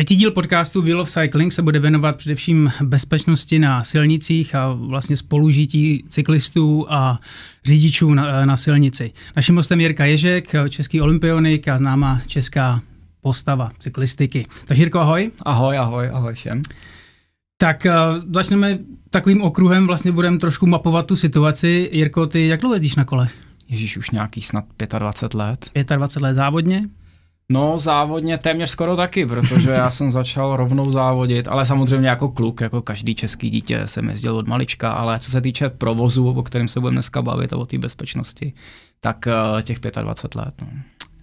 Třetí díl podcastu Wheel of Cycling se bude věnovat především bezpečnosti na silnicích a vlastně spolužití cyklistů a řidičů na, eh, na silnici. Naším hostem Jirka Ježek, český olympionik a známá česká postava cyklistiky. Takže Jirko, ahoj. Ahoj, ahoj, ahoj všem. Tak eh, začneme takovým okruhem, vlastně budeme trošku mapovat tu situaci. Jirko, ty jak dlouho jezdíš na kole? Ježíš, už nějaký snad 25 let. 25 let závodně? No závodně téměř skoro taky, protože já jsem začal rovnou závodit, ale samozřejmě jako kluk, jako každý český dítě jsem jezdil od malička, ale co se týče provozu, o kterém se budeme dneska bavit a o té bezpečnosti, tak eh, těch 25 let. No.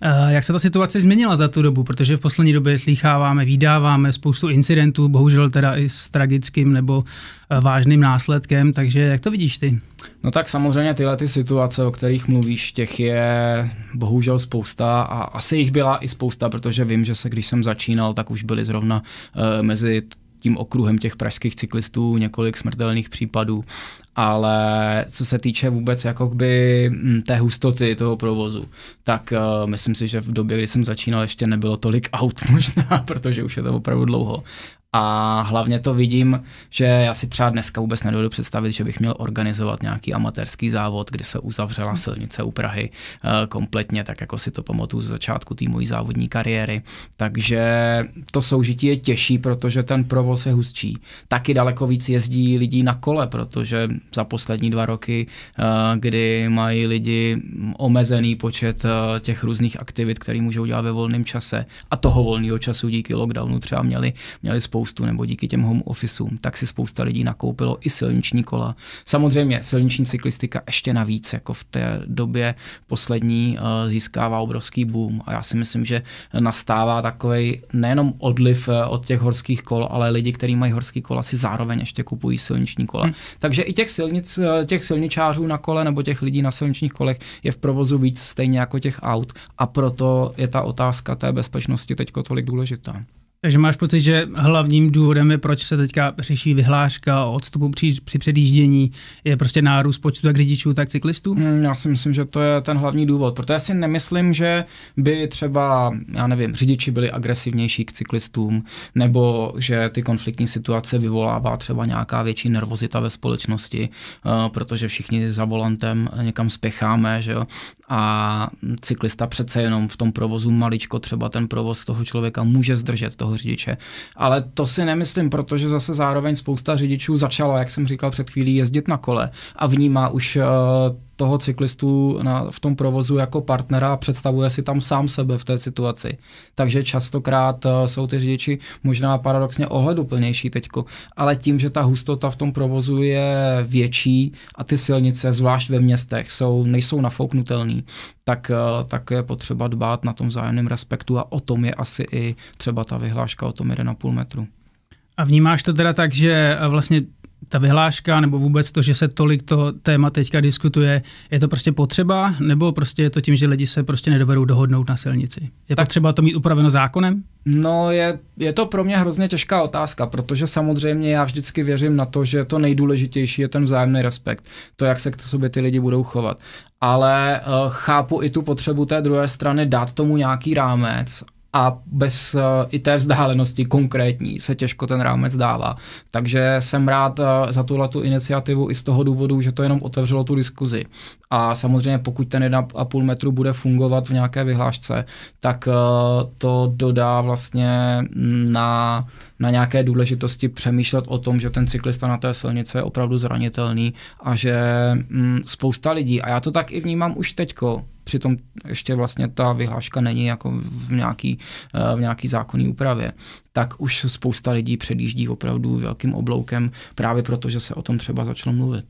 Eh, jak se ta situace změnila za tu dobu? Protože v poslední době slýcháváme, vydáváme spoustu incidentů, bohužel teda i s tragickým nebo eh, vážným následkem, takže jak to vidíš ty? No tak samozřejmě tyhle ty situace, o kterých mluvíš, těch je bohužel spousta a asi jich byla i spousta, protože vím, že se když jsem začínal, tak už byly zrovna uh, mezi tím okruhem těch pražských cyklistů několik smrtelných případů, ale co se týče vůbec jakoby mm, té hustoty toho provozu, tak uh, myslím si, že v době, kdy jsem začínal, ještě nebylo tolik aut možná, protože už je to opravdu dlouho, a hlavně to vidím, že já si třeba dneska vůbec nedovedu představit, že bych měl organizovat nějaký amatérský závod, kdy se uzavřela silnice u Prahy eh, kompletně, tak jako si to pamatuju z začátku té mojí závodní kariéry. Takže to soužití je těžší, protože ten provoz je hustší. Taky daleko víc jezdí lidí na kole, protože za poslední dva roky, eh, kdy mají lidi omezený počet eh, těch různých aktivit, které můžou dělat ve volném čase a toho volného času díky lockdownu třeba měli, měli spolu spoustu, nebo díky těm home officeům, tak si spousta lidí nakoupilo i silniční kola. Samozřejmě silniční cyklistika ještě navíc, jako v té době poslední eh, získává obrovský boom a já si myslím, že nastává takový nejenom odliv eh, od těch horských kol, ale lidi, kteří mají horský kola, si zároveň ještě kupují silniční kola. Hmm. Takže i těch, silnic, eh, těch silničářů na kole nebo těch lidí na silničních kolech je v provozu víc, stejně jako těch aut a proto je ta otázka té bezpečnosti teďko tolik důležitá. Takže máš pocit, že hlavním důvodem je, proč se teďka řeší vyhláška o odstupu při, při předjíždění, je prostě nárůst počtu jak řidičů, tak cyklistů? Hmm, já si myslím, že to je ten hlavní důvod, já si nemyslím, že by třeba, já nevím, řidiči byli agresivnější k cyklistům, nebo že ty konfliktní situace vyvolává třeba nějaká větší nervozita ve společnosti, eh, protože všichni za volantem někam spěcháme, že jo, a cyklista přece jenom v tom provozu maličko třeba ten provoz toho člověka může zdržet, toho toho řidiče. Ale to si nemyslím, protože zase zároveň spousta řidičů začalo, jak jsem říkal před chvílí, jezdit na kole a vnímá už uh, toho cyklistu na, v tom provozu jako partnera a představuje si tam sám sebe v té situaci. Takže častokrát uh, jsou ty řidiči možná paradoxně ohleduplnější teď, ale tím, že ta hustota v tom provozu je větší a ty silnice, zvlášť ve městech, jsou, nejsou nafouknutelné, tak, uh, tak je potřeba dbát na tom zájemném respektu a o tom je asi i třeba ta vyhláška o tom 1,5 metru. A vnímáš to teda tak, že eh, vlastně ta vyhláška nebo vůbec to, že se tolik to téma teďka diskutuje, je to prostě potřeba nebo prostě je to tím, že lidi se prostě nedovedou dohodnout na silnici? Je tak, potřeba to mít upraveno zákonem? No je, je to pro mě hrozně těžká otázka, protože samozřejmě já vždycky věřím na to, že to nejdůležitější je ten vzájemný respekt, to, jak se k sobě ty lidi budou chovat. Ale uh, chápu i tu potřebu té druhé strany dát tomu nějaký rámec a bez uh, i té vzdálenosti konkrétní se těžko ten rámec dává. Takže jsem rád uh, za tuhle tu iniciativu i z toho důvodu, že to jenom otevřelo tu diskuzi. A samozřejmě pokud ten 1,5 metru bude fungovat v nějaké vyhlášce, tak uh, to dodá vlastně na, na nějaké důležitosti přemýšlet o tom, že ten cyklista na té silnice je opravdu zranitelný a že mm, spousta lidí, a já to tak i vnímám už teďko, přitom ještě vlastně ta vyhláška není jako v nějaký, eh, v nějaký zákonní úpravě, tak už spousta lidí předjíždí opravdu velkým obloukem právě proto, že se o tom třeba začalo mluvit.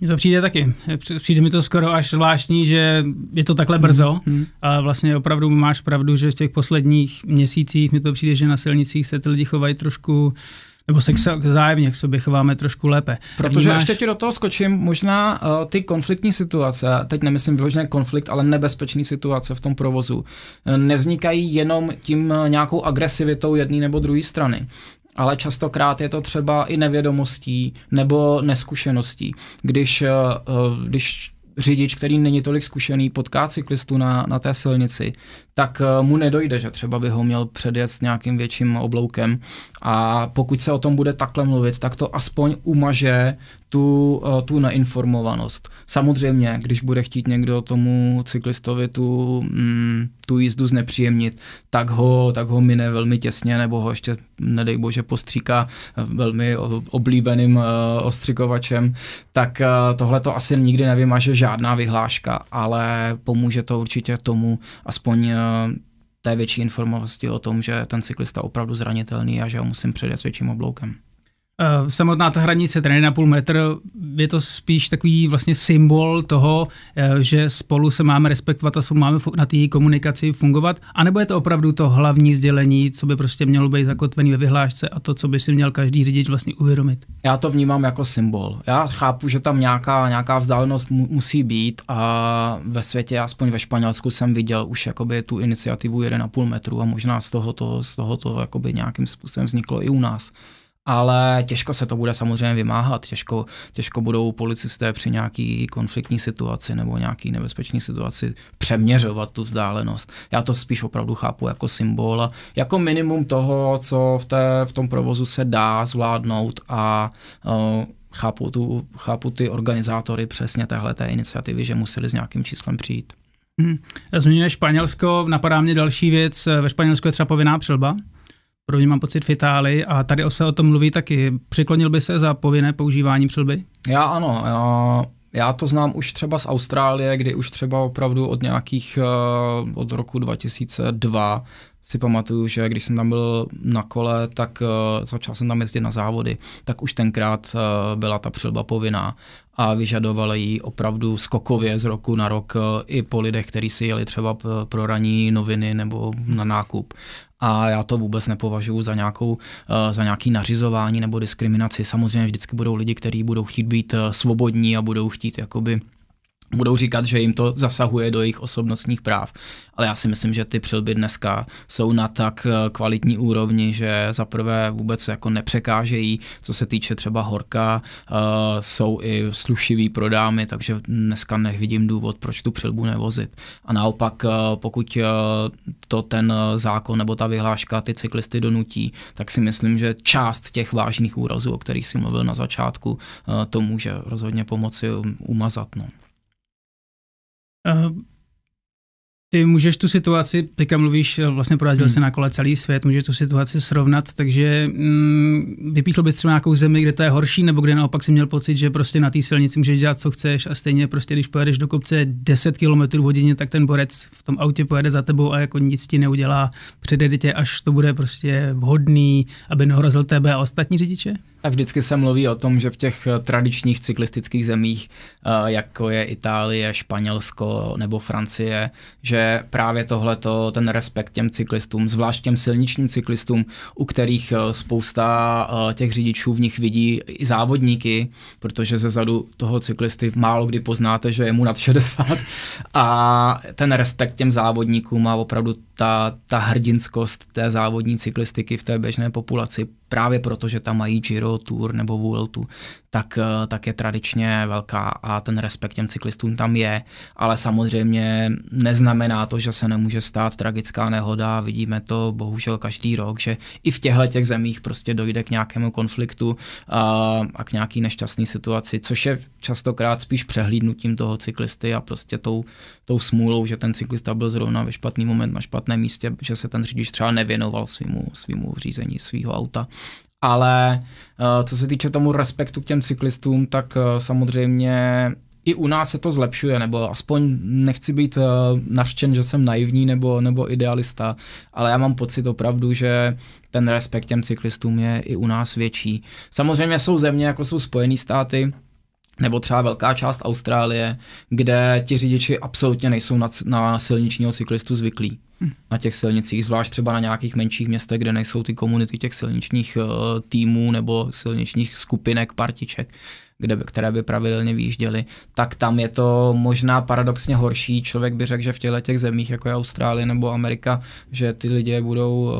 Mně to přijde taky. Přijde mi to skoro až zvláštní, že je to takhle brzo. Hmm. A vlastně opravdu máš pravdu, že v těch posledních měsících mi to přijde, že na silnicích se ty lidi chovají trošku uh, nebo se k zájemně k sobě chováme trošku lépe. Protože Vnímáš... ještě ti do toho skočím, možná uh, ty konfliktní situace, teď nemyslím vyloženě konflikt, ale nebezpečný situace v tom provozu, eh, nevznikají jenom tím eh, nějakou agresivitou jedné nebo druhé strany ale častokrát je to třeba i nevědomostí nebo neskušeností. Když, když řidič, který není tolik zkušený, potká cyklistu na, na té silnici, tak eh, mu nedojde, že třeba by ho měl předjet s nějakým větším obloukem. A pokud se o tom bude takhle mluvit, tak to aspoň umaže tu, eh, tu neinformovanost. Samozřejmě, když bude chtít někdo tomu cyklistovi tu, mm, tu jízdu znepříjemnit, tak ho, tak ho mine velmi těsně, nebo ho ještě, nedej bože, postříká velmi oblíbeným eh, ostřikovačem, tak eh, tohle to asi nikdy nevymaže žádná vyhláška, ale pomůže to určitě tomu, aspoň té větší informovosti o tom, že ten cyklista opravdu zranitelný a že ho musím předjet s větším obloukem. Eh, samotná ta hranice, ten na půl metr, je to spíš takový vlastně symbol toho, eh, že spolu se máme respektovat a spolu máme na té komunikaci fungovat, anebo je to opravdu to hlavní sdělení, co by prostě mělo být zakotvený ve vyhlášce a to, co by si měl každý řidič vlastně uvědomit? Já to vnímám jako symbol. Já chápu, že tam nějaká, nějaká vzdálenost mu, musí být a ve světě, aspoň ve Španělsku jsem viděl už jakoby tu iniciativu 1,5 metru a možná z tohoto, z tohoto jakoby nějakým způsobem vzniklo i u nás ale těžko se to bude samozřejmě vymáhat, těžko, těžko budou policisté při nějaký konfliktní situaci nebo nějaký nebezpečný situaci přeměřovat tu vzdálenost. Já to spíš opravdu chápu jako symbol a jako minimum toho, co v, té, v tom provozu se dá zvládnout a uh, chápu, tu, chápu ty organizátory přesně téhle té iniciativy, že museli s nějakým číslem přijít. Hmm. Zmiňuje Španělsko, napadá mě další věc. Ve Španělsku je třeba povinná přelba? mě mám pocit v Itálii a tady se o tom mluví taky. Přiklonil by se za povinné používání přilby? Já ano. Já, já to znám už třeba z Austrálie, kdy už třeba opravdu od nějakých, eh, od roku 2002 si pamatuju, že když jsem tam byl na kole, tak uh, začal jsem tam jezdit na závody, tak už tenkrát uh, byla ta přilba povinná a vyžadovala ji opravdu skokově z roku na rok uh, i po lidech, kteří si jeli třeba pro raní noviny nebo na nákup a já to vůbec nepovažuji za, nějakou, eh, za nějaký nařizování nebo diskriminaci. Samozřejmě vždycky budou lidi, kteří budou chtít být eh, svobodní a budou chtít jakoby budou říkat, že jim to zasahuje do jejich osobnostních práv. Ale já si myslím, že ty přilby dneska jsou na tak eh, kvalitní úrovni, že zaprvé vůbec jako nepřekážejí, co se týče třeba horka, uh, jsou i slušiví pro dámy, takže dneska nevidím důvod, proč tu přilbu nevozit. A naopak, uh, pokud uh, to ten zákon nebo ta vyhláška ty cyklisty donutí, tak si myslím, že část těch vážných úrazů, o kterých si mluvil na začátku, to může rozhodně pomoci um, umazat. No. Eh, ty můžeš tu situaci, teďka mluvíš, eh, vlastně porazil hmm. se na kole celý svět, můžeš tu situaci srovnat, takže mm, vypíchl bys třeba nějakou zemi, kde to je horší, nebo kde naopak si měl pocit, že prostě na té silnici můžeš dělat, co chceš a stejně prostě, když pojedeš do kopce 10 km hodině, tak ten borec v tom autě pojede za tebou a jako nic ti neudělá, předjede tě, až to bude prostě vhodný, aby nehrozil tebe a ostatní řidiče? A vždycky se mluví o tom, že v těch eh, tradičních cyklistických zemích, eh, jako je Itálie, Španělsko nebo Francie, že právě tohle ten respekt těm cyklistům, zvlášť těm silničním cyklistům, u kterých eh, spousta těch řidičů v nich vidí i závodníky, protože ze zadu toho cyklisty málo kdy poznáte, že je mu nad 60. A ten respekt těm závodníkům a opravdu ta, ta hrdinskost té závodní cyklistiky v té běžné populaci, právě proto, že tam mají Giro, Tour nebo Vueltu, tak, eh, tak je tradičně velká a ten respekt těm cyklistům tam je, ale samozřejmě neznamená to, že se nemůže stát tragická nehoda, vidíme to bohužel každý rok, že i v těchto těch zemích prostě dojde k nějakému konfliktu a, eh, a k nějaký nešťastné situaci, což je častokrát spíš přehlídnutím toho cyklisty a prostě tou, tou smůlou, že ten cyklista byl zrovna ve špatný moment na špatný špatném místě, že se ten řidič třeba nevěnoval svýmu, svýmu řízení svého auta. Ale eh, co se týče tomu respektu k těm cyklistům, tak eh, samozřejmě i u nás se to zlepšuje, nebo aspoň nechci být eh, naštěn, že jsem naivní nebo, nebo idealista, ale já mám pocit opravdu, že ten respekt těm cyklistům je i u nás větší. Samozřejmě jsou země, jako jsou Spojené státy, nebo třeba velká část Austrálie, kde ti řidiči absolutně nejsou na, na silničního cyklistu zvyklí hm. na těch silnicích, zvlášť třeba na nějakých menších městech, kde nejsou ty komunity těch silničních uh, týmů nebo silničních skupinek, partiček kde, které by pravidelně výjížděly, tak tam je to možná paradoxně horší. Člověk by řekl, že v těchto těch zemích, jako je Austrálie nebo Amerika, že ty lidi budou,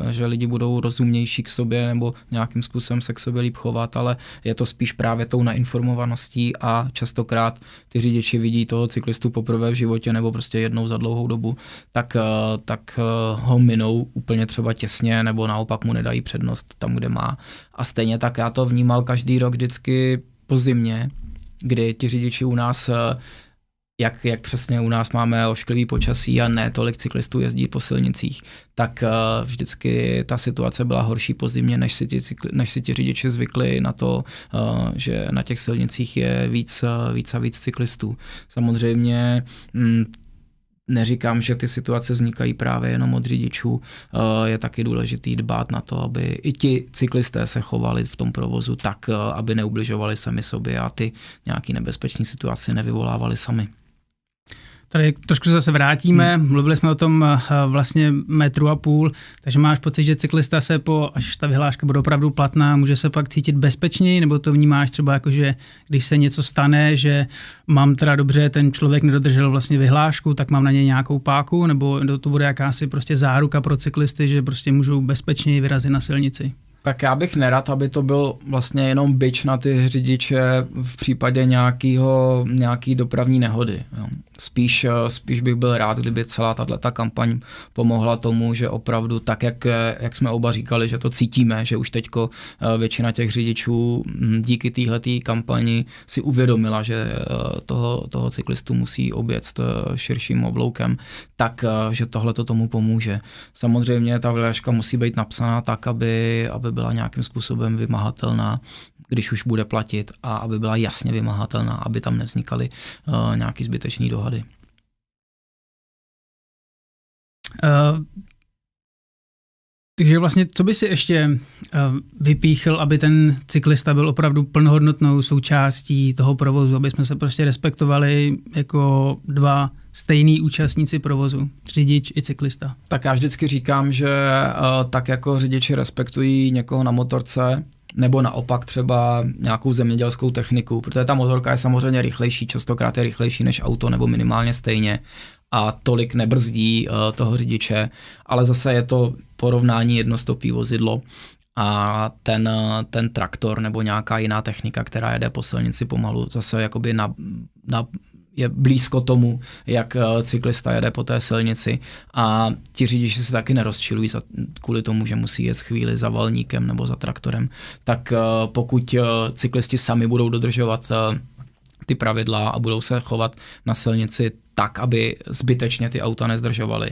eh, že lidi budou rozumnější k sobě nebo nějakým způsobem se k sobě líp chovat, ale je to spíš právě tou nainformovaností a častokrát ty řidiči vidí toho cyklistu poprvé v životě nebo prostě jednou za dlouhou dobu, tak, eh, tak eh, ho minou úplně třeba těsně nebo naopak mu nedají přednost tam, kde má. A stejně tak já to vnímal každý rok vždycky po zimě, kdy ti řidiči u nás, eh, jak, jak přesně u nás máme ošklivý počasí a ne tolik cyklistů jezdí po silnicích, tak eh, vždycky ta situace byla horší po zimě, než si ti, cykli, než si ti řidiči zvykli na to, eh, že na těch silnicích je víc, víc a víc cyklistů. Samozřejmě mm, Neříkám, že ty situace vznikají právě jenom od řidičů. Eh, je taky důležitý dbát na to, aby i ti cyklisté se chovali v tom provozu tak, eh, aby neubližovali sami sobě a ty nějaký nebezpečné situace nevyvolávali sami. Tady trošku zase vrátíme, hmm. mluvili jsme o tom eh, vlastně metru a půl, takže máš pocit, že cyklista se po, až ta vyhláška bude opravdu platná, může se pak cítit bezpečněji, nebo to vnímáš třeba jako, že když se něco stane, že mám teda dobře, ten člověk nedodržel vlastně vyhlášku, tak mám na něj nějakou páku, nebo to bude jakási prostě záruka pro cyklisty, že prostě můžou bezpečněji vyrazit na silnici? Tak já bych nerad, aby to byl vlastně jenom byč na ty řidiče v případě nějakého, nějaký dopravní nehody. Jo. Spíš, eh, spíš bych byl rád, kdyby celá tato kampaň pomohla tomu, že opravdu tak, jak, eh, jak jsme oba říkali, že to cítíme, že už teďko eh, většina těch řidičů hm, díky téhleté kampani si uvědomila, že toho, toho cyklistu musí oběct širším obloukem, tak, že tohle to tomu pomůže. Samozřejmě ta vyhláška musí být napsaná tak, aby, aby aby byla nějakým způsobem vymahatelná, když už bude platit a aby byla jasně vymahatelná, aby tam nevznikaly uh, nějaký dohady. Uh, takže vlastně, co by si ještě uh, vypíchl, aby ten cyklista byl opravdu plnohodnotnou součástí toho provozu, aby jsme se prostě respektovali jako dva stejný účastníci provozu, řidič i cyklista? Tak já vždycky říkám, že uh, tak jako řidiči respektují někoho na motorce, nebo naopak třeba nějakou zemědělskou techniku, protože ta motorka je samozřejmě rychlejší, častokrát je rychlejší než auto nebo minimálně stejně a tolik nebrzdí uh, toho řidiče, ale zase je to porovnání jednostopý vozidlo a ten, eh, ten traktor nebo nějaká jiná technika, která jede po silnici pomalu, zase jakoby na, na, je blízko tomu, jak eh, cyklista jede po té silnici a ti řidiči se taky nerozčilují za, kvůli tomu, že musí jet chvíli za valníkem nebo za traktorem. Tak pokud cyklisti sami budou dodržovat ty pravidla a budou se chovat na silnici tak, aby zbytečně ty auta nezdržovaly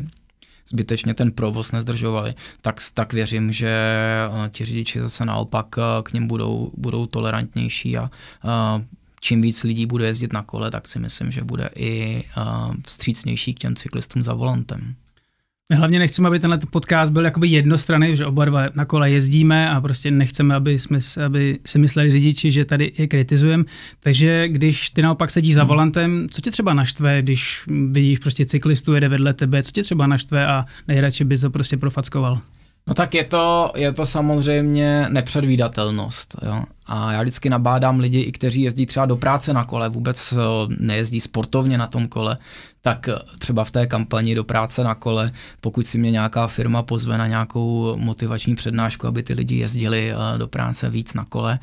zbytečně ten provoz nezdržovali, tak, tak věřím, že eh, ti řidiči zase naopak eh, k ním budou, budou tolerantnější a, a eh, čím víc lidí bude jezdit na kole, tak si myslím, že bude i vstřícnější k těm cyklistům za volantem. My hlavně nechceme, aby tenhle podcast byl jakoby jednostranný, že oba dva na kole jezdíme a prostě nechceme, aby, jsme, aby si mysleli řidiči, že tady je kritizujeme. Takže když ty naopak sedíš za hmm. volantem, co tě třeba naštve, když vidíš prostě cyklistu jede vedle tebe, co tě třeba naštve a nejradši bys ho prostě profackoval? No tak je to, je to samozřejmě nepředvídatelnost. Jo. A já vždycky nabádám lidi, i kteří jezdí třeba do práce na kole, vůbec eh, nejezdí sportovně na tom kole, tak eh, třeba v té kampani do práce na kole, pokud si mě nějaká firma pozve na nějakou motivační přednášku, aby ty lidi jezdili eh, do práce víc na kole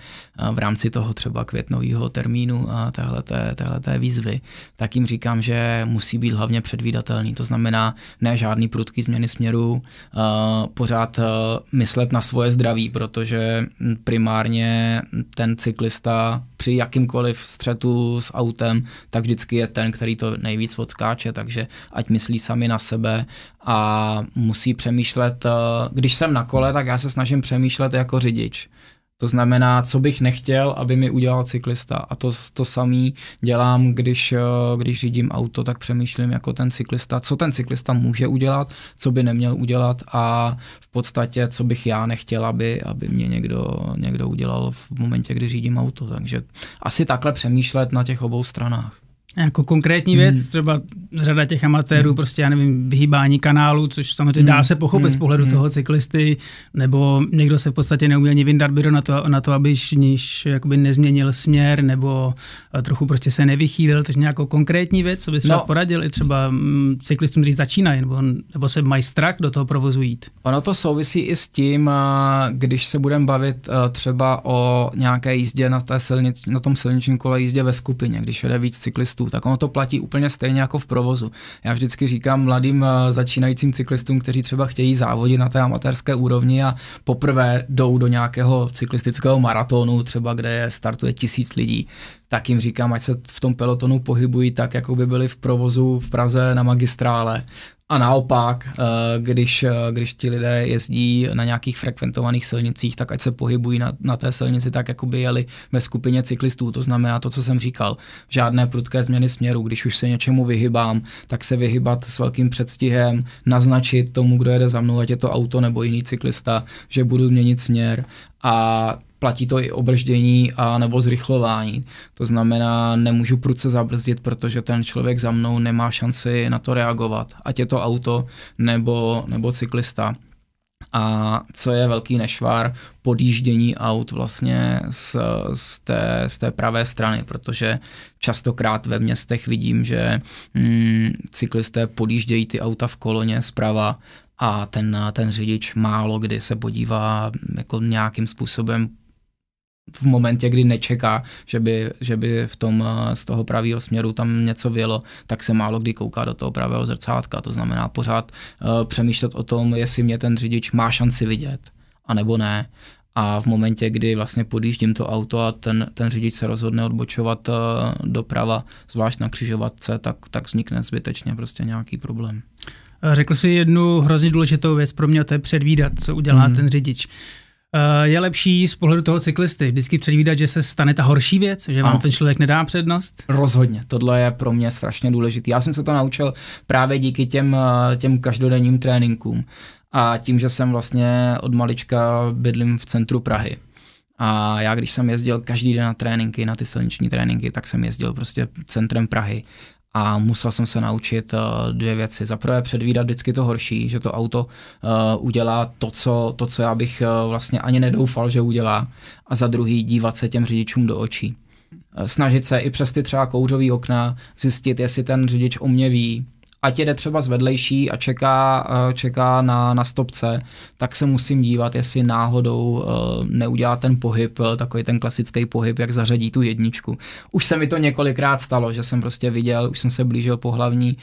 v rámci toho třeba květnového termínu a téhleté, téhleté výzvy, tak jim říkám, že musí být hlavně předvídatelný. To znamená ne žádný prudký změny směru, pořád myslet na svoje zdraví, protože hm, primárně ten cyklista při jakýmkoliv střetu s autem, tak vždycky je ten, který to nejvíc odskáče, takže ať myslí sami na sebe a musí přemýšlet, eh, když jsem na kole, tak já se snažím přemýšlet jako řidič, to znamená, co bych nechtěl, aby mi udělal cyklista. A to, to samý dělám, když, eh, když řídím auto, tak přemýšlím jako ten cyklista, co ten cyklista může udělat, co by neměl udělat a v podstatě, co bych já nechtěl, aby, aby mě někdo, někdo udělal v momentě, kdy řídím auto. Takže asi takhle přemýšlet na těch obou stranách jako konkrétní věc, hmm. třeba řada těch amatérů, hmm. prostě já nevím, vyhýbání kanálu, což samozřejmě hmm. dá se pochopit hmm. z pohledu hmm. toho cyklisty, nebo někdo se v podstatě neumí ani vyndat byro na to, na to aby již jakoby nezměnil směr, nebo eh, trochu prostě se nevychýlil, takže nějakou konkrétní věc, co by se no. poradil i třeba mm, cyklistům, kteří začínají, nebo, nebo se mají strach do toho provozu jít. Ono to souvisí i s tím, eh, když se budeme bavit eh, třeba o nějaké jízdě na, té silnici, na tom silničním kole jízdě ve skupině, když jede víc cyklistů, cyklistů, tak ono to platí úplně stejně jako v provozu. Já vždycky říkám mladým eh, začínajícím cyklistům, kteří třeba chtějí závodit na té amatérské úrovni a poprvé jdou do nějakého cyklistického maratonu, třeba kde startuje tisíc lidí, tak jim říkám, ať se v tom pelotonu pohybují tak, jako by byli v provozu v Praze na magistrále. A naopak, eh, když, eh, když ti lidé jezdí na nějakých frekventovaných silnicích, tak ať se pohybují na, na té silnici tak, jako by jeli ve skupině cyklistů. To znamená to, co jsem říkal. Žádné prudké změny směru. Když už se něčemu vyhybám, tak se vyhybat s velkým předstihem, naznačit tomu, kdo jede za mnou, ať je to auto nebo jiný cyklista, že budu měnit směr. A platí to i obrždění a nebo zrychlování. To znamená, nemůžu pruce zabrzdit, protože ten člověk za mnou nemá šanci na to reagovat, ať je to auto nebo, nebo cyklista. A co je velký nešvár podjíždění aut vlastně z, z, té, z té pravé strany, protože častokrát ve městech vidím, že mm, cyklisté podjíždějí ty auta v koloně zprava a ten, ten řidič málo kdy se podívá jako nějakým způsobem v momentě, kdy nečeká, že by, že by v tom eh, z toho pravého směru tam něco vělo, tak se málo kdy kouká do toho pravého zrcátka. To znamená pořád uh, přemýšlet o tom, jestli mě ten řidič má šanci vidět, anebo ne. A v momentě, kdy vlastně podjíždím to auto a ten, ten řidič se rozhodne odbočovat uh, doprava, zvlášť na křižovatce, tak, tak vznikne zbytečně prostě nějaký problém. Řekl jsi jednu hrozně důležitou věc pro mě, to je předvídat, co udělá mm. ten řidič. Eh, je lepší z pohledu toho cyklisty vždycky předvídat, že se stane ta horší věc, že vám ano. ten člověk nedá přednost? Rozhodně, tohle je pro mě strašně důležité. Já jsem se to naučil právě díky těm, eh, těm každodenním tréninkům a tím, že jsem vlastně od malička bydlím v centru Prahy. A já, když jsem jezdil každý den na tréninky, na ty silniční tréninky, tak jsem jezdil prostě centrem Prahy a musel jsem se naučit eh, dvě věci. Za prvé předvídat vždycky to horší, že to auto eh, udělá to co, to, co já bych eh, vlastně ani nedoufal, že udělá. A za druhý dívat se těm řidičům do očí snažit se i přes ty třeba kouřový okna zjistit, jestli ten řidič o mě ví, ať jede třeba z vedlejší a čeká, eh, čeká na, na stopce, tak se musím dívat, jestli náhodou eh, neudělá ten pohyb, eh, takový ten klasický pohyb, jak zařadí tu jedničku. Už se mi to několikrát stalo, že jsem prostě viděl, už jsem se blížil po hlavní,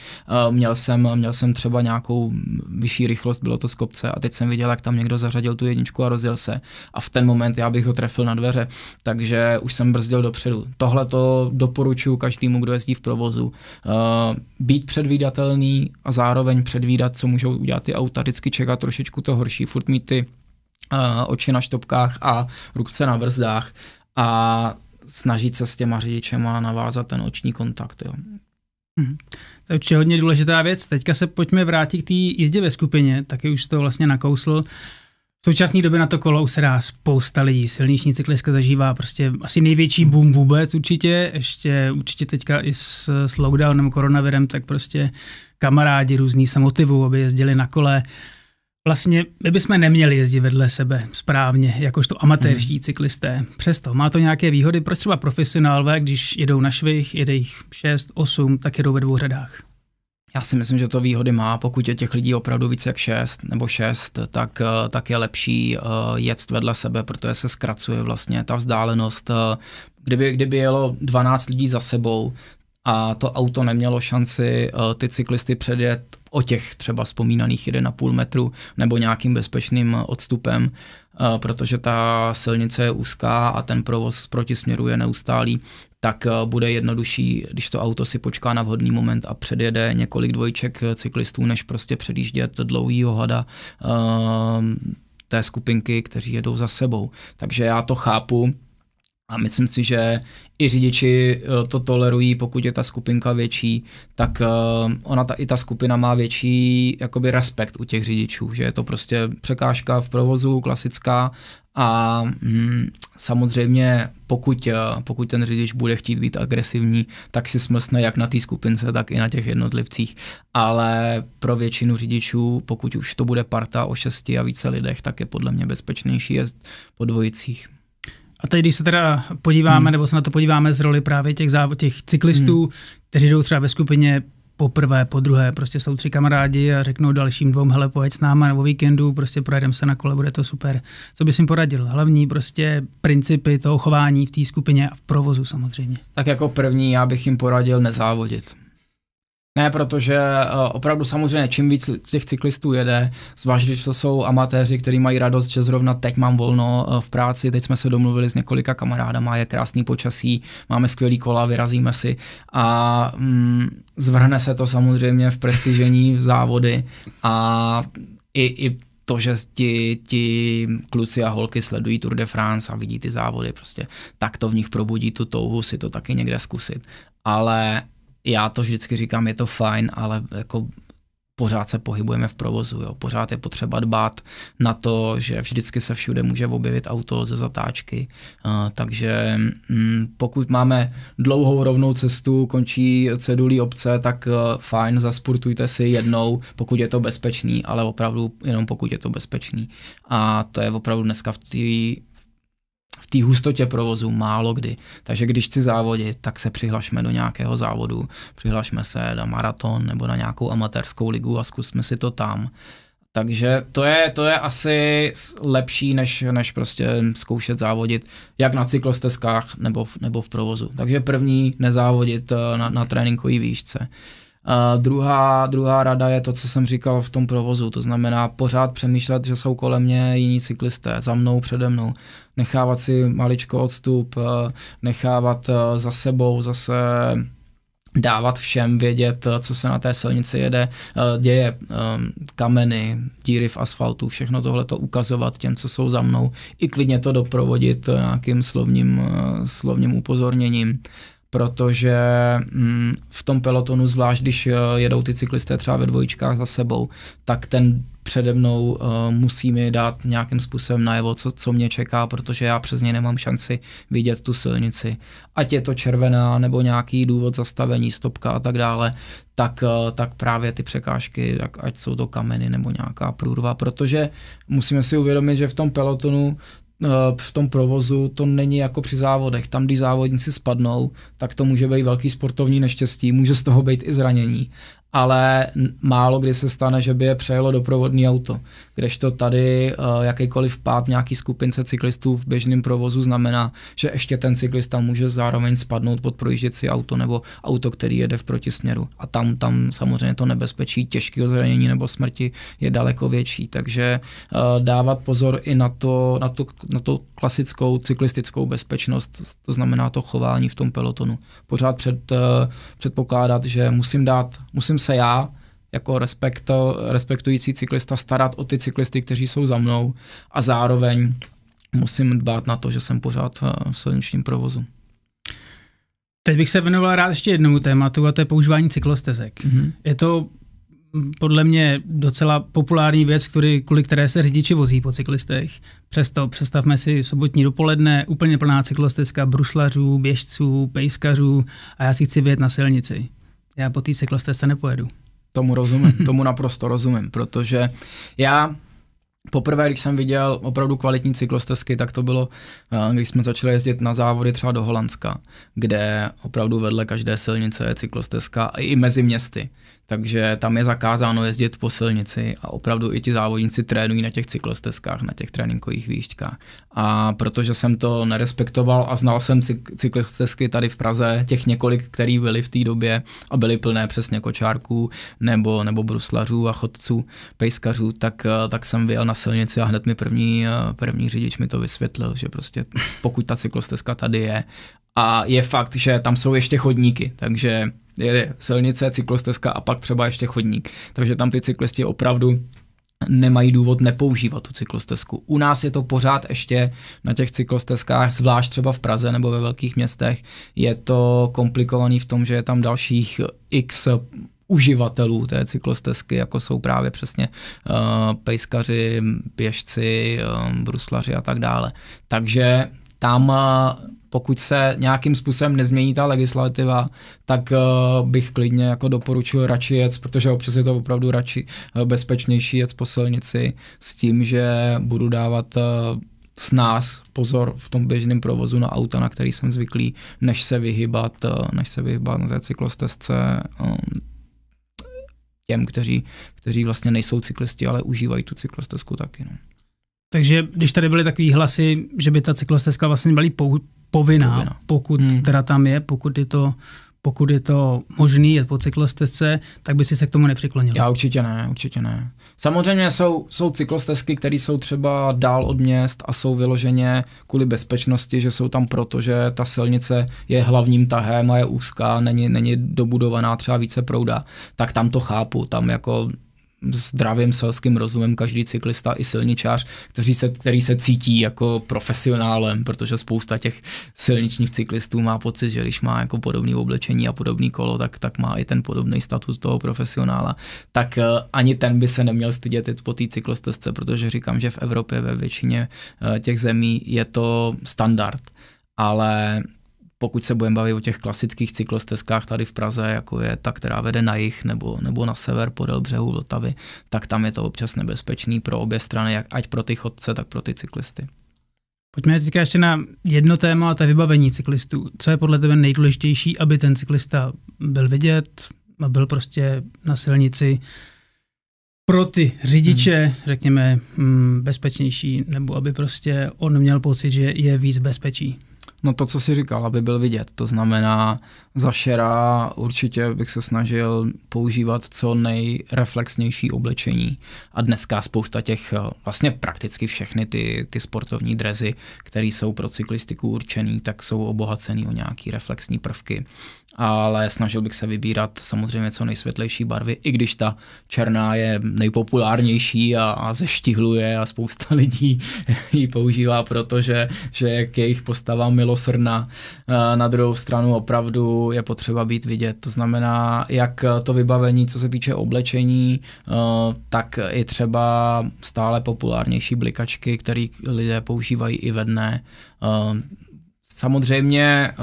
měl jsem, měl jsem třeba nějakou vyšší rychlost, bylo to z kopce a teď jsem viděl, jak tam někdo zařadil tu jedničku a rozjel se. A v ten moment já bych ho trefil na dveře, takže už jsem brzdil dopředu. Tohle to doporučuji každému, kdo jezdí v provozu. Být předvídatelný viditelný a zároveň předvídat, co můžou udělat ty auta, vždycky čekat trošičku to horší, furt mít ty uh, oči na štopkách a rukce na brzdách a snažit se s těma řidičema navázat ten oční kontakt. Jo. Hmm. To je určitě hodně důležitá věc. Teďka se pojďme vrátit k té jízdě ve skupině, taky už to vlastně nakousl. Uh, v současné době na to kolo už se dá spousta lidí. Silniční cyklistka zažívá prostě asi největší boom vůbec určitě. Ještě určitě teďka i s, s lockdownem, koronavirem, tak prostě kamarádi různí se motivují, aby jezdili na kole. Vlastně my bychom neměli jezdit vedle sebe správně, jakožto amatérští mm. cyklisté. Přesto má to nějaké výhody, proč třeba profesionálové, když jedou na švih, jede jich 6, 8, tak jedou ve dvou řadách. Já si myslím, že to výhody má, pokud je těch lidí opravdu více jak šest, nebo šest, tak, eh, tak je lepší eh, jet vedle sebe, protože se zkracuje vlastně ta vzdálenost. Eh, kdyby, kdyby jelo 12 lidí za sebou a to auto nemělo šanci ty cyklisty předjet o těch třeba vzpomínaných 1,5 metru nebo nějakým bezpečným odstupem, protože ta silnice je úzká a ten provoz proti směru je neustálý, tak eh, bude jednodušší, když to auto si počká na vhodný moment a předjede několik dvojček eh, cyklistů, než prostě předjíždět dlouhýho hada ehm, té skupinky, kteří jedou za sebou. Takže já to chápu, a myslím si, že i řidiči eh, to tolerují, pokud je ta skupinka větší, tak ona ta, i ta skupina má větší jakoby respekt u těch řidičů, že je to prostě překážka v provozu, klasická a mm, samozřejmě pokud, eh, pokud ten řidič bude chtít být agresivní, tak si smlsne jak na té skupince, tak i na těch jednotlivcích. Ale pro většinu řidičů, pokud už to bude parta o šesti a více lidech, tak je podle mě bezpečnější jezd po dvojicích. A teď, když se teda podíváme, hmm. nebo se na to podíváme z roli právě těch, závod, těch cyklistů, hmm. kteří jdou třeba ve skupině poprvé, po druhé, prostě jsou tři kamarádi a řeknou dalším dvou, hele, pojď s náma nebo víkendu, prostě projedeme se na kole, bude to super. Co bys jim poradil? Hlavní prostě principy toho chování v té skupině a v provozu samozřejmě. Tak jako první já bych jim poradil nezávodit. Ne, protože uh, opravdu samozřejmě čím víc těch cyklistů jede, zvlášť když to jsou amatéři, kteří mají radost, že zrovna teď mám volno uh, v práci, teď jsme se domluvili s několika kamarádama, je krásný počasí, máme skvělý kola, vyrazíme si a mm, zvrhne se to samozřejmě v prestižení v závody a i, i to, že ti, ti kluci a holky sledují Tour de France a vidí ty závody, prostě tak to v nich probudí tu touhu si to taky někde zkusit. Ale já to vždycky říkám, je to fajn, ale jako pořád se pohybujeme v provozu, jo. pořád je potřeba dbát na to, že vždycky se všude může objevit auto ze zatáčky, uh, takže mm, pokud máme dlouhou rovnou cestu, končí cedulí obce, tak uh, fajn, zasportujte si jednou, pokud je to bezpečný, ale opravdu jenom pokud je to bezpečný a to je opravdu dneska v té v té hustotě provozu málo kdy. Takže když chci závodit, tak se přihlašme do nějakého závodu, přihlašme se na maraton nebo na nějakou amatérskou ligu a zkusme si to tam. Takže to je, to je asi lepší, než, než prostě zkoušet závodit jak na cyklostezkách nebo v, nebo v provozu. Takže první nezávodit eh, na, na tréninkové výšce. Uh, druhá, druhá rada je to, co jsem říkal v tom provozu, to znamená pořád přemýšlet, že jsou kolem mě jiní cyklisté, za mnou, přede mnou, nechávat si maličko odstup, uh, nechávat uh, za sebou zase dávat všem vědět, co se na té silnici jede, děje, ehm, kameny, díry v asfaltu, všechno tohle to ukazovat těm, co jsou za mnou, i klidně to doprovodit nějakým slovním, slovním upozorněním protože mm, v tom pelotonu, zvlášť když eh, jedou ty cyklisté třeba ve dvojičkách za sebou, tak ten přede mnou uh, musí mi dát nějakým způsobem najevo, co, co mě čeká, protože já přes něj nemám šanci vidět tu silnici. Ať je to červená nebo nějaký důvod zastavení, stopka a tak dále, tak, uh, tak právě ty překážky, tak ať jsou to kameny nebo nějaká průrva, protože musíme si uvědomit, že v tom pelotonu Eh, v tom provozu to není jako při závodech. Tam, když závodníci spadnou, tak to může být velký sportovní neštěstí, může z toho být i zranění ale málo kdy se stane, že by je přejelo doprovodní auto. Kdežto tady uh, jakýkoliv pád nějaký skupince cyklistů v běžném provozu znamená, že ještě ten cyklista může zároveň spadnout pod projížděcí auto nebo auto, který jede v protisměru. A tam, tam samozřejmě to nebezpečí těžkého zranění nebo smrti je daleko větší. Takže uh, dávat pozor i na to, na, to, na to klasickou cyklistickou bezpečnost, to znamená to chování v tom pelotonu. Pořád před, uh, předpokládat, že musím dát, musím se já jako respekto, respektující cyklista starat o ty cyklisty, kteří jsou za mnou a zároveň musím dbát na to, že jsem pořád eh, v silničním provozu. Teď bych se věnoval rád ještě jednomu tématu a to je používání cyklostezek. Mm-hmm. Je to mm, podle mě docela populární věc, který, kvůli které se řidiči vozí po cyklistech. Přesto představme si sobotní dopoledne, úplně plná cyklostezka bruslařů, běžců, pejskařů a já si chci vyjet na silnici já po té cyklostezce nepojedu. Tomu rozumím, tomu naprosto rozumím, protože já Poprvé, když jsem viděl opravdu kvalitní cyklostezky, tak to bylo, eh, když jsme začali jezdit na závody třeba do Holandska, kde opravdu vedle každé silnice je cyklostezka i mezi městy takže tam je zakázáno jezdit po silnici a opravdu i ti závodníci trénují na těch cyklostezkách, na těch tréninkových výšťkách. A protože jsem to nerespektoval a znal jsem cyklostezky tady v Praze, těch několik, který byly v té době a byly plné přesně kočárků nebo, nebo bruslařů a chodců, pejskařů, tak, tak jsem vyjel na silnici a hned mi první, první řidič mi to vysvětlil, že prostě pokud ta cyklostezka tady je a je fakt, že tam jsou ještě chodníky, takže je silnice, cyklostezka a pak třeba ještě chodník. Takže tam ty cyklisti opravdu nemají důvod nepoužívat tu cyklostezku. U nás je to pořád ještě na těch cyklostezkách, zvlášť třeba v Praze nebo ve velkých městech, je to komplikovaný v tom, že je tam dalších x uživatelů té cyklostezky, jako jsou právě přesně uh, pejskaři, pěšci, uh, eh, bruslaři a tak dále. Takže tam uh, pokud se nějakým způsobem nezmění ta legislativa, tak uh, bych klidně jako doporučil radši jet, protože občas je to opravdu radši uh, bezpečnější jet po silnici s tím, že budu dávat uh, s nás pozor v tom běžném provozu na auta, na který jsem zvyklý, než se vyhybat, než se vyhybat na té cyklostezce um, těm, kteří, kteří vlastně nejsou cyklisti, ale užívají tu cyklostezku taky. No. Takže když tady byly takové hlasy, že by ta cyklostezka vlastně byla povinná, povinná. pokud hmm. teda tam je, pokud je to pokud je to možný, je po cyklostezce, tak by si se k tomu nepřiklonil. Já určitě ne, určitě ne. Samozřejmě jsou, jsou cyklostezky, které jsou třeba dál od měst a jsou vyloženě kvůli bezpečnosti, že jsou tam proto, že ta silnice je hlavním tahem a je úzká, není, není dobudovaná třeba více prouda, tak tam to chápu, tam jako zdravým selským rozumem každý cyklista i silničář, kteří se, který se cítí jako profesionálem, protože spousta těch silničních cyklistů má pocit, že když má jako podobné oblečení a podobný kolo, tak, tak má i ten podobný status toho profesionála. Tak eh, ani ten by se neměl stydět po té cyklostezce, protože říkám, že v Evropě ve většině eh, těch zemí je to standard ale pokud se budeme bavit o těch klasických cyklostezkách tady v Praze, jako je ta, která vede na jih nebo, nebo na sever podél břehu Vltavy, tak tam je to občas nebezpečný pro obě strany, jak, ať pro ty chodce, tak pro ty cyklisty. Pojďme teďka ještě na jedno téma, a to je vybavení cyklistů. Co je podle tebe nejdůležitější, aby ten cyklista byl vidět, byl prostě na silnici pro ty řidiče, hmm. řekněme, mm, bezpečnější, nebo aby prostě on měl pocit, že je víc bezpečí? No to, co si říkal, aby byl vidět. To znamená, za šera určitě bych se snažil používat co nejreflexnější oblečení. A dneska spousta těch, eh, vlastně prakticky všechny ty, ty sportovní drezy, které jsou pro cyklistiku určený, tak jsou obohacený o nějaký reflexní prvky ale snažil bych se vybírat samozřejmě co nejsvětlejší barvy, i když ta černá je nejpopulárnější a, a zeštihluje a spousta lidí ji používá, protože že je k jejich postava milosrna. E, na druhou stranu opravdu je potřeba být vidět, to znamená jak to vybavení, co se týče oblečení, e, tak i třeba stále populárnější blikačky, které lidé používají i ve dne, e, Samozřejmě eh,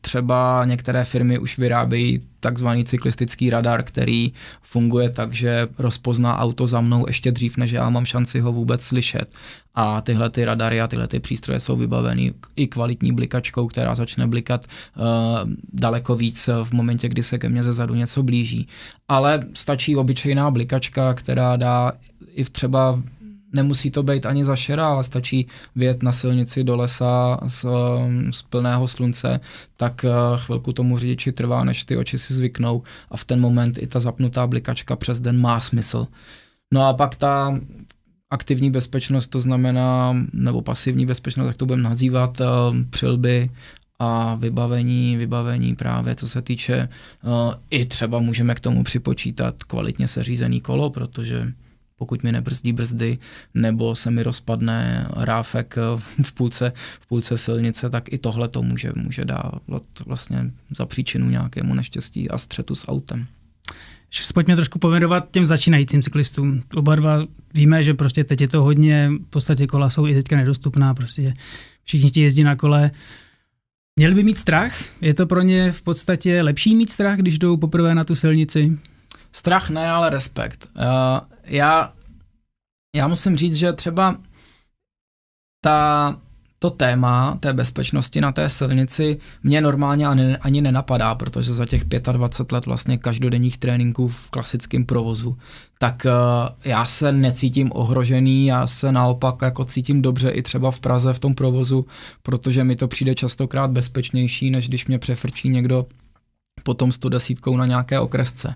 třeba některé firmy už vyrábějí takzvaný cyklistický radar, který funguje tak, že rozpozná auto za mnou ještě dřív, než já mám šanci ho vůbec slyšet. A tyhle ty radary a tyhle ty přístroje jsou vybaveny i kvalitní blikačkou, která začne blikat uh, daleko víc v momentě, kdy se ke mně zezadu něco blíží. Ale stačí obyčejná blikačka, která dá i třeba Nemusí to být ani zašera, ale stačí vjet na silnici do lesa z, um, z plného slunce, tak uh, chvilku tomu řidiči trvá, než ty oči si zvyknou a v ten moment i ta zapnutá blikačka přes den má smysl. No a pak ta aktivní bezpečnost, to znamená, nebo pasivní bezpečnost, jak to budeme nazývat, uh, přilby a vybavení, vybavení právě co se týče, uh, i třeba můžeme k tomu připočítat kvalitně seřízený kolo, protože pokud mi nebrzdí brzdy, nebo se mi rozpadne ráfek eh, v půlce, v půlce silnice, tak i tohle to může, může dát vlastně za příčinu nějakému neštěstí a střetu s autem. Pojďme trošku povědovat těm začínajícím cyklistům. Oba dva víme, že prostě teď je to hodně, v podstatě kola jsou i teďka nedostupná, prostě všichni ti jezdí na kole. Měli by mít strach? Je to pro ně v podstatě lepší mít strach, když jdou poprvé na tu silnici? Strach ne, ale respekt. Eh, já, já musím říct, že třeba ta, to téma té bezpečnosti na té silnici mě normálně ani, ani nenapadá, protože za těch 25 let vlastně každodenních tréninků v klasickém provozu, tak uh, já se necítím ohrožený, já se naopak jako cítím dobře i třeba v Praze v tom provozu, protože mi to přijde častokrát bezpečnější, než když mě přefrčí někdo potom 110 na nějaké okresce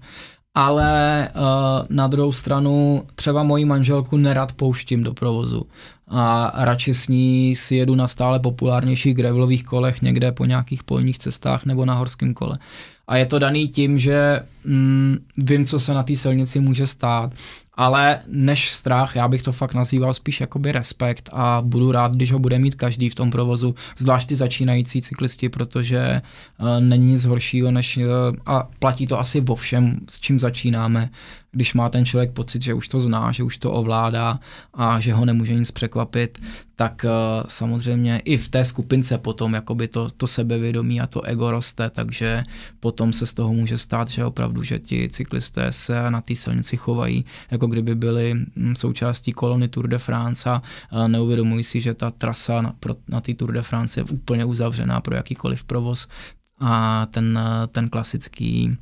ale uh, na druhou stranu třeba moji manželku nerad pouštím do provozu a radši s ní si jedu na stále populárnějších gravelových kolech někde po nějakých polních cestách nebo na horském kole. A je to daný tím, že mm, vím, co se na té silnici může stát, ale než strach, já bych to fakt nazýval spíš jakoby respekt a budu rád, když ho bude mít každý v tom provozu, zvlášť ty začínající cyklisti, protože uh, není nic horšího, než uh, a platí to asi vo všem, s čím začínáme, když má ten člověk pocit, že už to zná, že už to ovládá a že ho nemůže nic překvapit, tak uh, samozřejmě i v té skupince potom jakoby to, to sebevědomí a to ego roste, takže potom se z toho může stát, že opravdu pravdu, že ti cyklisté se na té silnici chovají, jako kdyby byli mm, součástí kolony Tour de France a neuvědomují si, že ta trasa na, na té Tour de France je úplně uzavřená pro jakýkoliv provoz a ten, e, ten klasický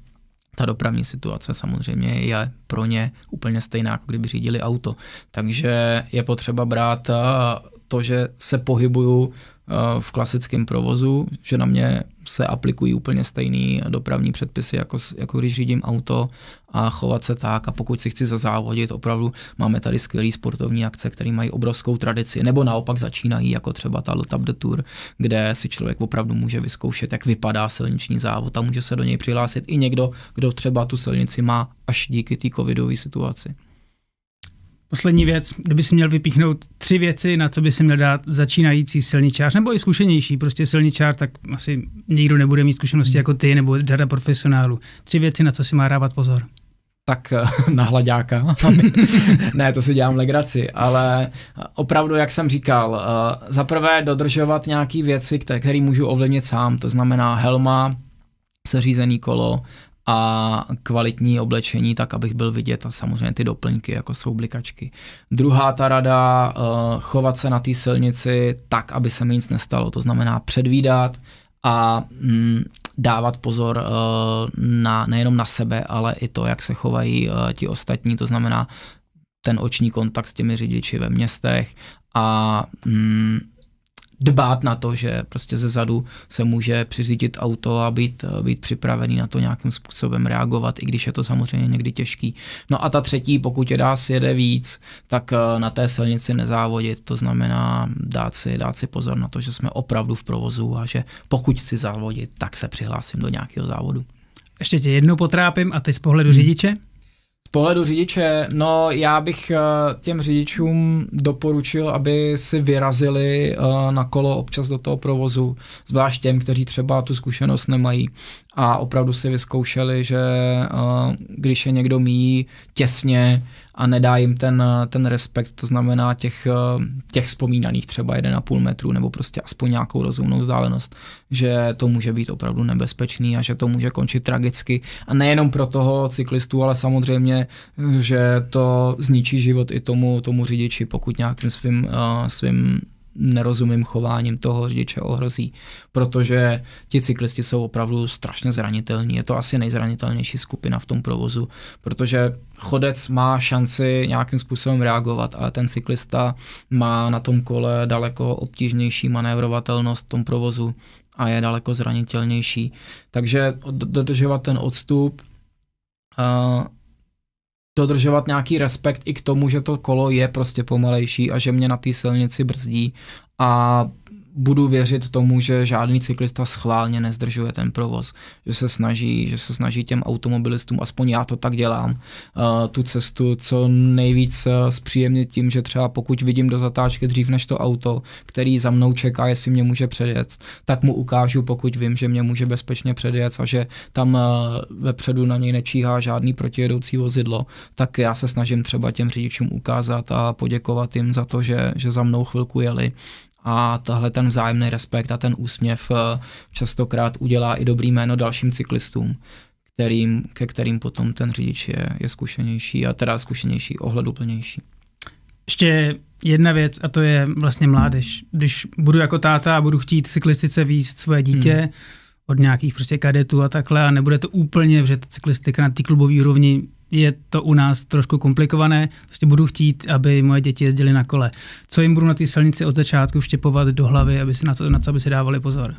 ta dopravní situace samozřejmě je pro ně úplně stejná, jako kdyby řídili auto. Takže je potřeba brát e, to, že se pohybuju Eh, v klasickém provozu, že na mě se aplikují úplně stejné dopravní předpisy, jako, jako když řídím auto a chovat se tak a pokud si chci zazávodit, opravdu máme tady skvělé sportovní akce, které mají obrovskou tradici, nebo naopak začínají jako třeba ta Lotab de Tour, kde si člověk opravdu může vyzkoušet, jak vypadá silniční závod a může se do něj přihlásit i někdo, kdo třeba tu silnici má až díky té covidové situaci. Poslední věc, kdyby si měl vypíchnout tři věci, na co by si měl dát začínající silničář, nebo i zkušenější, prostě silničář, tak asi nikdo nebude mít zkušenosti hmm. jako ty, nebo řada profesionálů. Tři věci, na co si má dávat pozor tak eh, na hladáka. ne, to si dělám legraci, ale eh, opravdu, jak jsem říkal, eh, zaprvé dodržovat nějaké věci, které můžu ovlivnit sám, to znamená helma, seřízený kolo, a kvalitní oblečení, tak abych byl vidět a samozřejmě ty doplňky, jako jsou blikačky. Druhá ta rada, eh, chovat se na té silnici tak, aby se mi nic nestalo, to znamená předvídat a mm, dávat pozor eh, na, nejenom na sebe, ale i to, jak se chovají eh, ti ostatní, to znamená ten oční kontakt s těmi řidiči ve městech a mm, dbát na to, že prostě ze zadu se může přiřídit auto a být, eh, být připravený na to nějakým způsobem reagovat, i když je to samozřejmě někdy těžký. No a ta třetí, pokud je dá sjede víc, tak eh, na té silnici nezávodit, to znamená dát si, dát si pozor na to, že jsme opravdu v provozu a že pokud si závodit, tak se přihlásím do nějakého závodu. Ještě tě jednou potrápím a ty z pohledu hmm. řidiče? Z pohledu řidiče, no já bych eh, těm řidičům doporučil, aby si vyrazili eh, na kolo občas do toho provozu, zvlášť těm, kteří třeba tu zkušenost nemají a opravdu si vyzkoušeli, že eh, když je někdo míjí těsně a nedá jim ten, eh, ten respekt, to znamená těch, eh, těch vzpomínaných třeba 1,5 metru nebo prostě aspoň nějakou rozumnou vzdálenost, že to může být opravdu nebezpečný a že to může končit tragicky. A nejenom pro toho cyklistu, ale samozřejmě, eh, že to zničí život i tomu, tomu řidiči, pokud nějakým svým, svým nerozumím chováním toho řidiče ohrozí, protože ti cyklisti jsou opravdu strašně zranitelní. Je to asi nejzranitelnější skupina v tom provozu, protože chodec má šanci nějakým způsobem reagovat, ale ten cyklista má na tom kole daleko obtížnější manévrovatelnost v tom provozu a je daleko zranitelnější. Takže dodržovat ten odstup eh, dodržovat nějaký respekt i k tomu, že to kolo je prostě pomalejší a že mě na té silnici brzdí a budu věřit tomu, že žádný cyklista schválně nezdržuje ten provoz, že se snaží, že se snaží těm automobilistům, aspoň já to tak dělám, uh, tu cestu co nejvíc eh, zpříjemnit tím, že třeba pokud vidím do zatáčky dřív než to auto, který za mnou čeká, jestli mě může předjet, tak mu ukážu, pokud vím, že mě může bezpečně předjet a že tam uh, vepředu na něj nečíhá žádný protijedoucí vozidlo, tak já se snažím třeba těm řidičům ukázat a poděkovat jim za to, že, že za mnou chvilku jeli a tahle ten vzájemný respekt a ten úsměv eh, častokrát udělá i dobrý jméno dalším cyklistům, kterým, ke kterým potom ten řidič je, je zkušenější a teda zkušenější, ohleduplnější. Ještě jedna věc a to je vlastně mládež. Když budu jako táta a budu chtít cyklistice víc své dítě hmm. od nějakých prostě kadetů a takhle a nebude to úplně, že ta cyklistika na ty klubové úrovni je to u nás trošku komplikované. Prostě budu chtít, aby moje děti jezdily na kole. Co jim budu na té silnici od začátku štěpovat do hlavy, aby si na to, na co by si dávali pozor?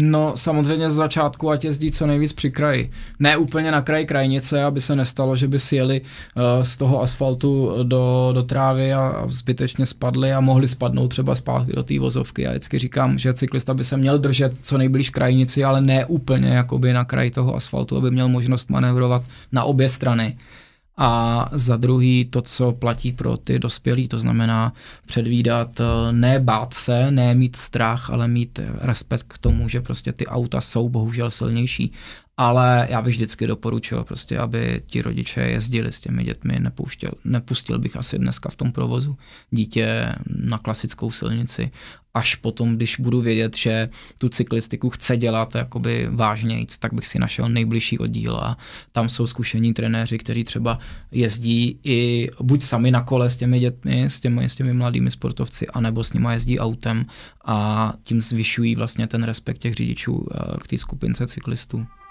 No samozřejmě z začátku, ať jezdí co nejvíc při kraji. Ne úplně na kraji krajnice, aby se nestalo, že by si jeli uh, z toho asfaltu eh, do, do trávy a, a zbytečně spadli a mohli spadnout třeba zpátky do té vozovky. Já vždycky říkám, že cyklista by se měl držet co nejblíž krajnici, ale ne úplně jakoby na kraji toho asfaltu, aby měl možnost manévrovat na obě strany. Uh, a za druhý to, co platí pro ty dospělí, to znamená předvídat, eh, ne bát se, ne mít strach, ale mít respekt k tomu, že prostě ty auta jsou bohužel silnější, ale já bych vždycky doporučil prostě, aby ti rodiče jezdili s těmi dětmi, nepouštěl, nepustil bych asi dneska v tom provozu dítě na klasickou silnici až potom, když budu vědět, že tu cyklistiku chce dělat jakoby vážnějc, tak bych si našel nejbližší oddíl a tam jsou zkušení trenéři, kteří třeba jezdí i buď sami na kole s těmi dětmi, s těmi, s těmi mladými sportovci, anebo s nimi jezdí autem a tím zvyšují vlastně ten respekt těch řidičů eh, k té skupince cyklistů.